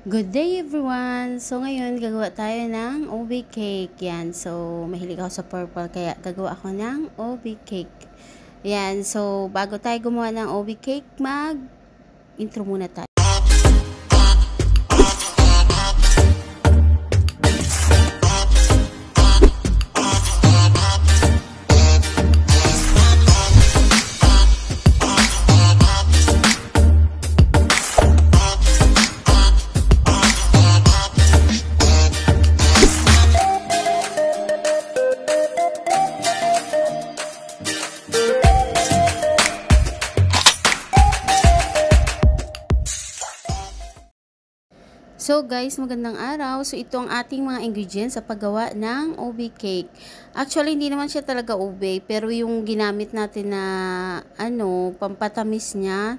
Good day everyone! So ngayon gagawa tayo ng OB cake. Yan. So mahilig ako sa purple kaya gagawa ako ng OB cake. Yan. So bago tayo gumawa ng OB cake mag intro muna tayo. guys, magandang araw. So ito ang ating mga ingredients sa paggawa ng ube cake. Actually hindi naman siya talaga ube, pero yung ginamit natin na ano, pampatamis niya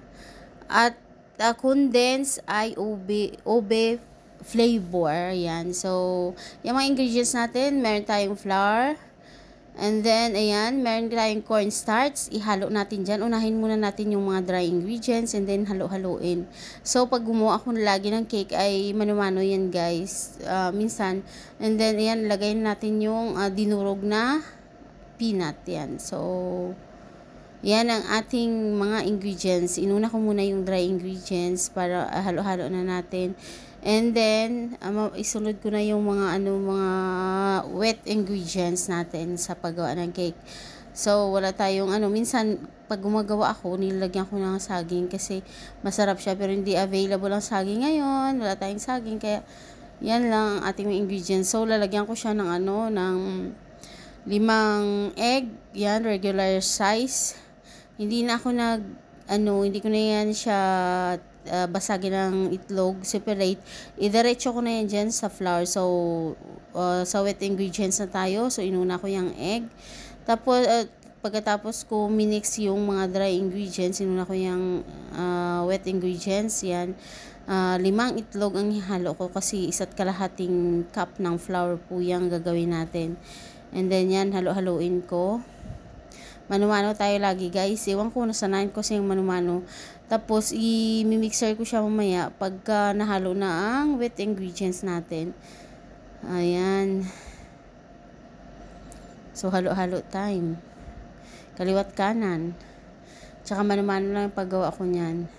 at uh, condensed ay ube, ube flavor. Yan. So, yung mga ingredients natin, meron tayong flour, And then, ayan, meron tayong cornstarch. Ihalo natin dyan. Unahin muna natin yung mga dry ingredients and then halo-haloin. So, pag gumawa ako lagi ng cake ay manumano yan guys. Uh, minsan. And then, ayan, lagayin natin yung uh, dinurog na peanut. Yan. So, yan ang ating mga ingredients. Inuna ko muna yung dry ingredients para ah, halo-halo uh, na natin. And then, um, isunod ko na yung mga ano mga wet ingredients natin sa paggawa ng cake. So, wala tayong ano. Minsan, pag gumagawa ako, nilagyan ko ng saging kasi masarap siya. Pero hindi available ang saging ngayon. Wala tayong saging. Kaya, yan lang ang ating ingredients. So, lalagyan ko siya ng ano, ng limang egg. Yan, regular size. Hindi na ako nag, ano, hindi ko na yan siya uh, basagin ng itlog, separate, idiretso ko na yan dyan sa flour. So, uh, sa wet ingredients na tayo. So, inuna ko yung egg. Tapos, uh, pagkatapos ko minix yung mga dry ingredients, inuna ko yung uh, wet ingredients, yan. Uh, limang itlog ang hihalo ko kasi isa't kalahating cup ng flour po yung gagawin natin. And then yan, halo-haloin ko manumano tayo lagi guys. Ewan ko, nasanayan ko sa yung manumano. Tapos, i-mixer ko siya mamaya pagka nahalo na ang wet ingredients natin. Ayan. So, halo-halo time. Kaliwat kanan. Tsaka manumano lang yung paggawa ko niyan.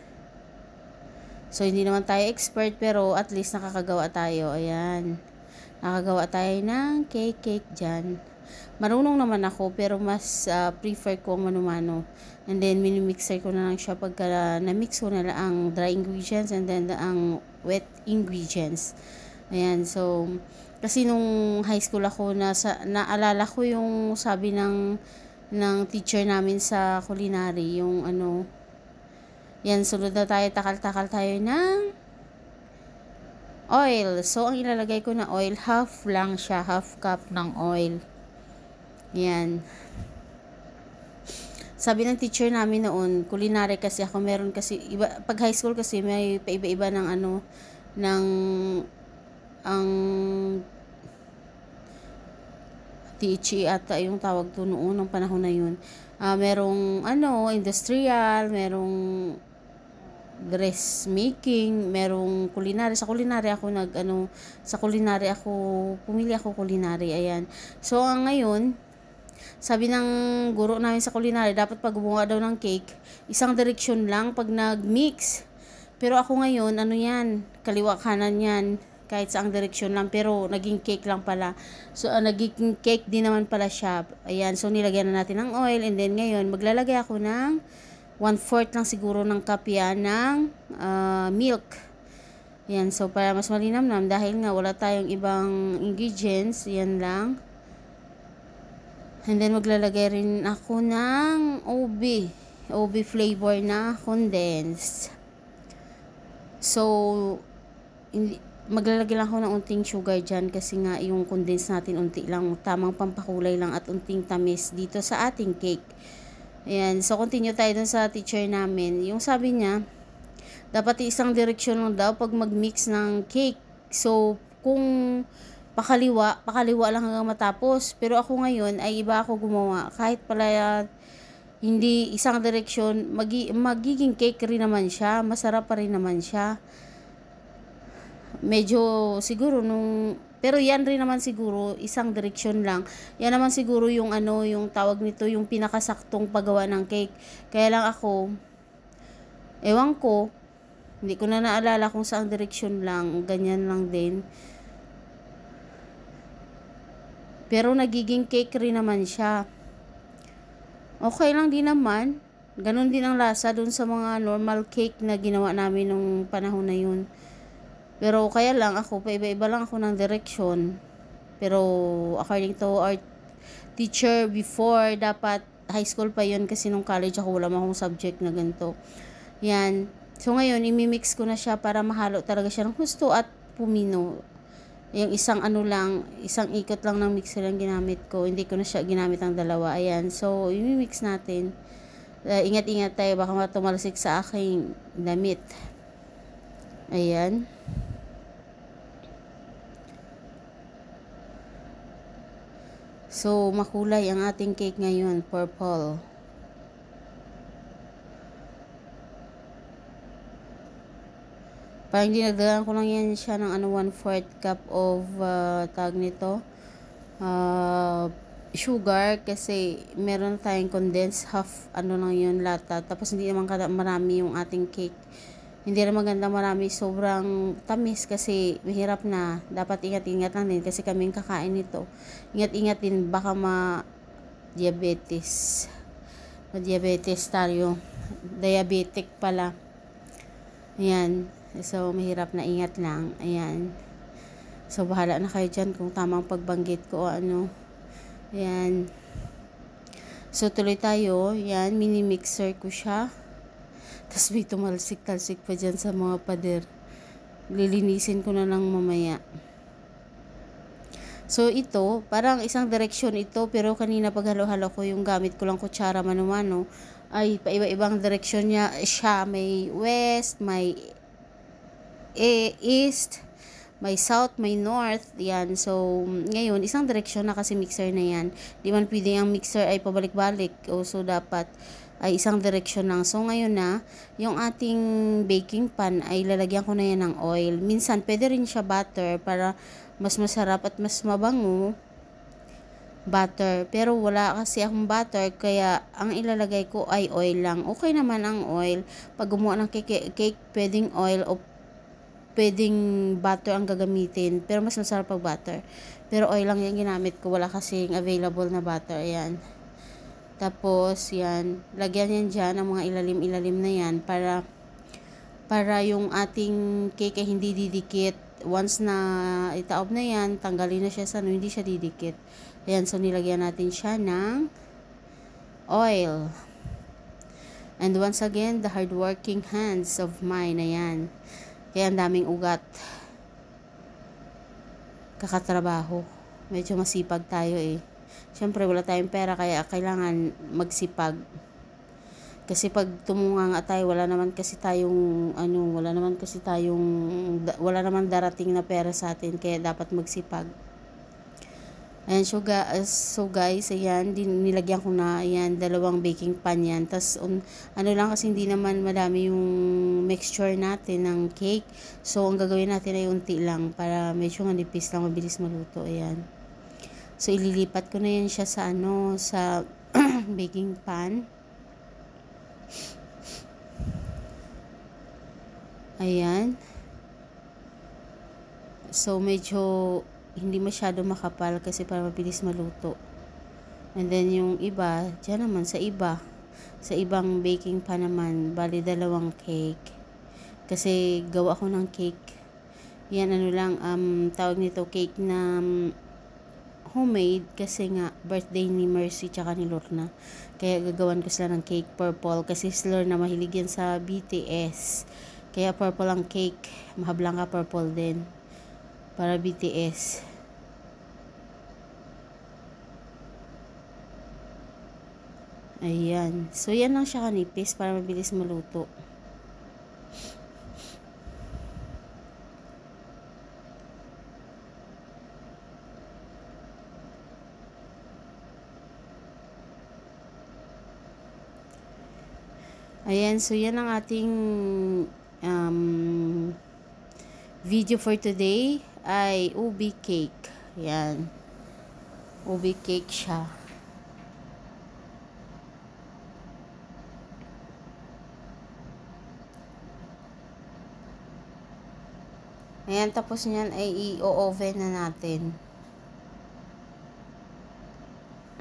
So, hindi naman tayo expert pero at least nakakagawa tayo. Ayan. Nakagawa tayo ng cake cake dyan marunong naman ako pero mas uh, prefer ko mano And then minimixer ko na lang siya pagka uh, na-mix ko na lang ang dry ingredients and then the, ang wet ingredients. Ayan, so kasi nung high school ako nasa naalala ko yung sabi ng ng teacher namin sa culinary yung ano yan sunod na tayo takal-takal tayo ng oil so ang ilalagay ko na oil half lang siya half cup ng oil yan. Sabi ng teacher namin noon, culinary kasi ako, meron kasi, iba, pag high school kasi may paiba-iba ng ano, ng, ang, THE ata yung tawag to noon, ng panahon na yun. Uh, merong, ano, industrial, merong dress making, merong culinary. Sa culinary ako nag, ano, sa culinary ako, pumili ako culinary, ayan. So, ang ah, ngayon, sabi ng guro namin sa culinary, dapat pag gumawa daw ng cake, isang direksyon lang pag nag-mix. Pero ako ngayon, ano yan, kaliwa kanan yan, kahit sa ang direksyon lang, pero naging cake lang pala. So, uh, ah, naging cake din naman pala siya. Ayan, so nilagyan na natin ng oil, and then ngayon, maglalagay ako ng 1-4 lang siguro ng kapya ng uh, milk. Ayan, so para mas malinamnam, dahil nga wala tayong ibang ingredients, yan lang. And then, maglalagay rin ako ng OB. OB flavor na condensed. So, maglalagay lang ako ng unting sugar dyan kasi nga yung condensed natin unti lang. Tamang pampakulay lang at unting tamis dito sa ating cake. Ayan. So, continue tayo dun sa teacher namin. Yung sabi niya, dapat isang direksyon lang daw pag mag-mix ng cake. So, kung pakaliwa, pakaliwa lang hanggang matapos. Pero ako ngayon ay iba ako gumawa. Kahit pala hindi isang direksyon, magi, magiging cake rin naman siya. Masarap pa rin naman siya. Medyo siguro nung pero yan rin naman siguro isang direksyon lang. Yan naman siguro yung ano, yung tawag nito, yung pinakasaktong paggawa ng cake. Kaya lang ako ewan ko, hindi ko na naalala kung saan direksyon lang, ganyan lang din. Pero nagiging cake rin naman siya. Okay lang din naman. Ganon din ang lasa dun sa mga normal cake na ginawa namin nung panahon na yun. Pero kaya lang ako, paiba-iba lang ako ng direction. Pero according to our teacher before, dapat high school pa yun kasi nung college ako wala akong subject na ganito. Yan. So ngayon, imimix ko na siya para mahalo talaga siya ng gusto at pumino yung isang ano lang, isang ikot lang ng mixer ang ginamit ko. Hindi ko na siya ginamit ang dalawa. Ayan. So, i-mix natin. Uh, ingat-ingat tayo. Baka matumalsik sa aking damit. Ayan. So, makulay ang ating cake ngayon. Purple. Parang dinagdagan ko lang yan siya ng ano, 1 4 cup of uh, ah, tag nito. Uh, sugar kasi meron tayong condensed half ano lang yun lata. Tapos hindi naman kada marami yung ating cake. Hindi rin maganda marami. Sobrang tamis kasi mahirap na. Dapat ingat-ingat lang din kasi kaming kakain nito. Ingat-ingat din baka ma diabetes. Ma diabetes tayo. Diabetic pala. Ayan. So, mahirap na ingat lang. Ayan. So, bahala na kayo dyan kung tamang pagbanggit ko o ano. Ayan. So, tuloy tayo. Ayan, mini-mixer ko siya. Tapos may tumalsik-talsik pa dyan sa mga pader. Lilinisin ko na lang mamaya. So, ito, parang isang direksyon ito, pero kanina pag halo-halo ko yung gamit ko lang kutsara mano-mano, ay paiba-ibang direksyon niya siya. May west, may eh, east, may south, may north, yan. So, ngayon, isang direksyon na kasi mixer na yan. Di man pwede ang mixer ay pabalik-balik. O, so, dapat ay isang direksyon lang. So, ngayon na, yung ating baking pan ay lalagyan ko na yan ng oil. Minsan, pwede rin siya butter para mas masarap at mas mabango butter. Pero wala kasi akong butter, kaya ang ilalagay ko ay oil lang. Okay naman ang oil. Pag gumawa ng cake, cake pwedeng oil o pwedeng butter ang gagamitin. Pero mas masarap pag butter. Pero oil lang yung ginamit ko. Wala kasing available na butter. Ayan. Tapos, yan. Lagyan yan dyan ang mga ilalim-ilalim na yan para para yung ating cake ay hindi didikit. Once na itaob na yan, tanggalin na siya sa ano, hindi siya didikit. Ayan, so nilagyan natin siya ng oil. And once again, the hardworking hands of mine. Ayan. Ayan. Kaya ang daming ugat. Kakatrabaho. Medyo masipag tayo eh. Siyempre wala tayong pera kaya kailangan magsipag. Kasi pag tumunga nga tayo, wala naman kasi tayong ano, wala naman kasi tayong wala naman darating na pera sa atin kaya dapat magsipag. Ayan, so, uh, so guys, ayan, din, nilagyan ko na, ayan, dalawang baking pan yan. Tapos, um, ano lang kasi hindi naman madami yung mixture natin ng cake. So, ang gagawin natin ay unti lang para medyo manipis lang, mabilis maluto. Ayan. So, ililipat ko na yan siya sa ano, sa baking pan. Ayan. So, medyo hindi masyado makapal kasi para mabilis maluto. And then yung iba, dyan naman sa iba. Sa ibang baking pa naman, bali dalawang cake. Kasi gawa ko ng cake. Yan ano lang, um, tawag nito cake na um, homemade kasi nga birthday ni Mercy tsaka ni Lorna. Kaya gagawan ko sila ng cake purple kasi si Lorna mahilig yan sa BTS. Kaya purple ang cake, mahablang ka purple din para BTS. Ayan. So, yan lang siya kanipis para mabilis maluto. Ayan, so yan ang ating um, video for today ay ubi cake. Yan. Ubi cake siya. Ayan, tapos niyan ay i-oven na natin.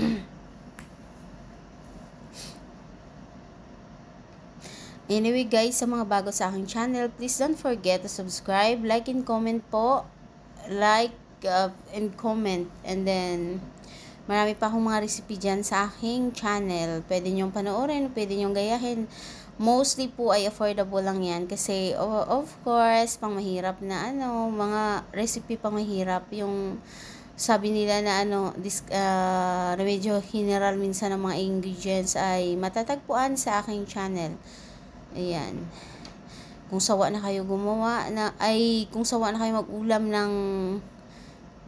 Anyway guys, sa mga bago sa aking channel, please don't forget to subscribe, like, and comment po like uh, and comment and then marami pa akong mga recipe dyan sa aking channel pwede nyong panoorin, pwede nyong gayahin mostly po ay affordable lang yan kasi oh, of course pang mahirap na ano mga recipe pang mahirap yung sabi nila na ano this, uh, ah, remedyo general minsan ng mga ingredients ay matatagpuan sa aking channel ayan kung sawa na kayo gumawa na ay kung sawa na kayo mag-ulam ng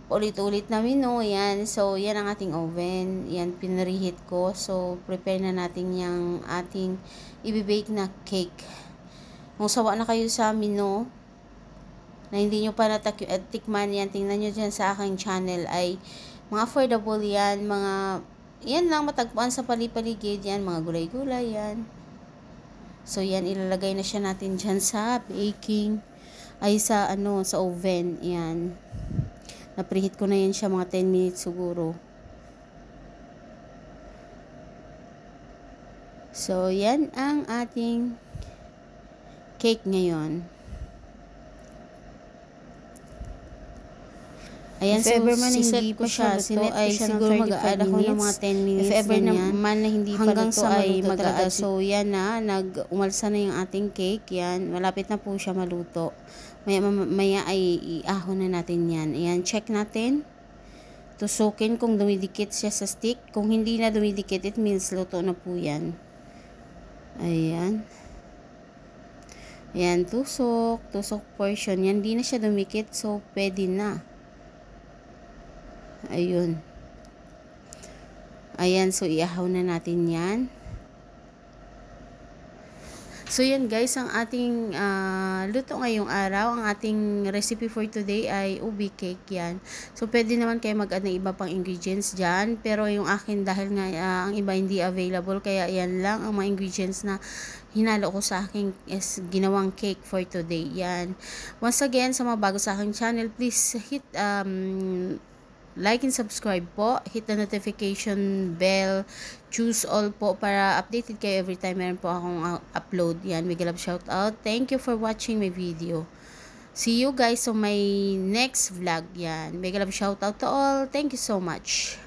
ulit-ulit na menu yan so yan ang ating oven yan pinreheat ko so prepare na natin yung ating ibibake na cake kung sawa na kayo sa menu na hindi nyo pa natikman eh, yan tingnan nyo dyan sa aking channel ay mga affordable yan mga yan lang matagpuan sa palipaligid yan mga gulay-gulay yan So, yan, ilalagay na siya natin dyan sa baking, ay sa ano, sa oven. Yan. Napreheat ko na yan siya mga 10 minutes siguro. So, yan ang ating cake ngayon. Ayan, if so, ever man hindi pa siya, ito ay siguro mag-add ako ng mga 10 minutes. If ever na man na hindi hanggang pa sa ay mag-add. So, yan na, nag-umalsa na yung ating cake. Yan, malapit na po siya maluto. Maya, maya ay iahon na natin yan. Ayan, check natin. Tusukin kung dumidikit siya sa stick. Kung hindi na dumidikit, it means luto na po yan. Ayan. Ayan, tusok. Tusok portion. Yan, di na siya dumikit. So, pwede na. Ayun. Ayan, so iahaw na natin yan. So yan guys, ang ating uh, luto ngayong araw, ang ating recipe for today ay ubi cake yan. So pwede naman kayo mag-add ng iba pang ingredients dyan, pero yung akin dahil nga uh, ang iba hindi available, kaya yan lang ang mga ingredients na hinalo ko sa aking is ginawang cake for today yan. Once again, sa mga bago sa aking channel, please hit um, Like and subscribe po. Hit the notification bell. Choose all po para updated kayo every time meron po akong uh, upload. Yan, Miguel Love shout out. Thank you for watching my video. See you guys on my next vlog. Yan, Miguel Love shout out to all. Thank you so much.